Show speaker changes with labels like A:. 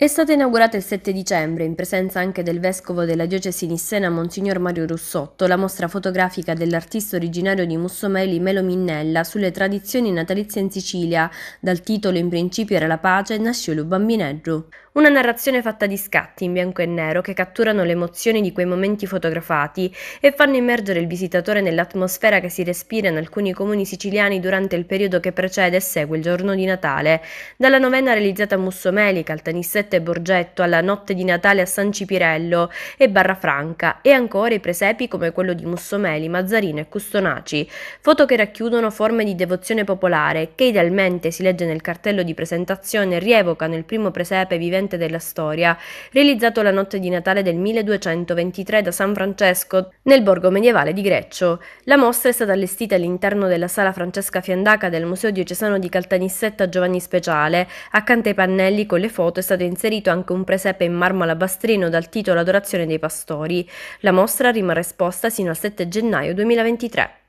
A: È stata inaugurata il 7 dicembre, in presenza anche del vescovo della diocesi nissena Monsignor Mario Russotto, la mostra fotografica dell'artista originario di Mussomeli Melo Minnella sulle tradizioni natalizie in Sicilia, dal titolo In principio era la pace, nasceu il bambineggio. Una narrazione fatta di scatti in bianco e nero che catturano le emozioni di quei momenti fotografati e fanno immergere il visitatore nell'atmosfera che si respira in alcuni comuni siciliani durante il periodo che precede e segue il giorno di Natale. Dalla novena realizzata a Mussomeli, Caltanissetta Giuseppe Borgetto alla notte di Natale a San Cipirello e Barrafranca e ancora i presepi come quello di Mussomeli, Mazzarino e Custonaci, foto che racchiudono forme di devozione popolare che idealmente si legge nel cartello di presentazione rievoca nel primo presepe vivente della storia, realizzato la notte di Natale del 1223 da San Francesco nel borgo medievale di Greccio. La mostra è stata allestita all'interno della sala Francesca Fiandaca del Museo Diocesano di Caltanissetta Giovanni Speciale, accanto ai pannelli con le foto è stato inserito inserito anche un presepe in marmo alabastrino dal titolo Adorazione dei pastori. La mostra rimarrà esposta sino al 7 gennaio 2023.